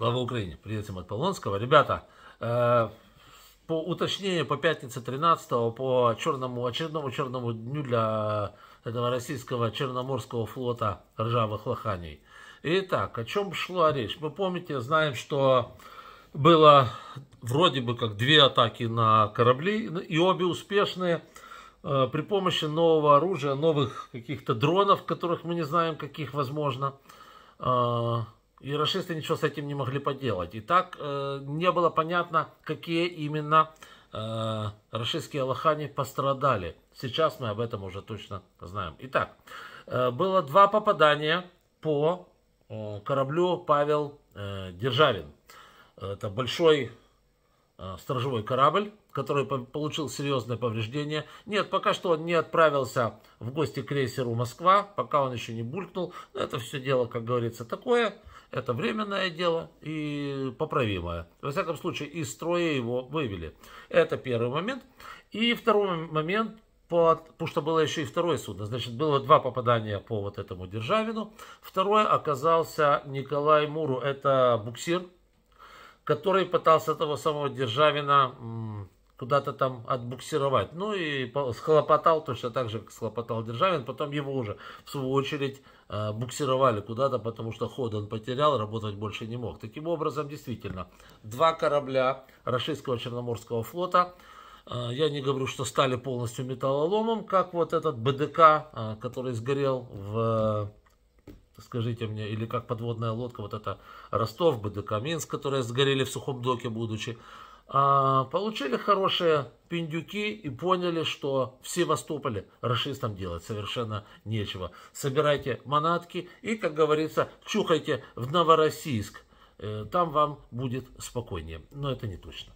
Слава Украине! Привет всем от Полонского. Ребята, э, по уточнению по пятнице 13 по черному, очередному черному дню для этого российского Черноморского флота ржавых лоханий. Итак, о чем шла речь? Вы помните, знаем, что было вроде бы как две атаки на корабли, ну и обе успешные э, при помощи нового оружия, новых каких-то дронов, которых мы не знаем, каких возможно. Э, и расисты ничего с этим не могли поделать. И так э, не было понятно, какие именно э, рашистские лохани пострадали. Сейчас мы об этом уже точно знаем. Итак, э, было два попадания по э, кораблю Павел э, Державин. Это большой Э, сторожевой корабль, который получил серьезное повреждение. Нет, пока что он не отправился в гости к крейсеру «Москва», пока он еще не булькнул. Но это все дело, как говорится, такое. Это временное дело и поправимое. Во всяком случае, из строя его вывели. Это первый момент. И второй момент, потому что было еще и второе судно. Значит, было два попадания по вот этому Державину. Второе оказался Николай Муру. Это буксир, который пытался этого самого Державина куда-то там отбуксировать. Ну и схлопотал точно так же, как схлопотал Державин. Потом его уже, в свою очередь, э, буксировали куда-то, потому что ход он потерял, работать больше не мог. Таким образом, действительно, два корабля Российского Черноморского флота э, я не говорю, что стали полностью металлоломом, как вот этот БДК, э, который сгорел в скажите мне, или как подводная лодка, вот это Ростов, БДК, Минск, которые сгорели в сухом доке будучи, а, получили хорошие пиндюки и поняли, что в Севастополе расистам делать совершенно нечего. Собирайте манатки и, как говорится, чухайте в Новороссийск. Э, там вам будет спокойнее. Но это не точно.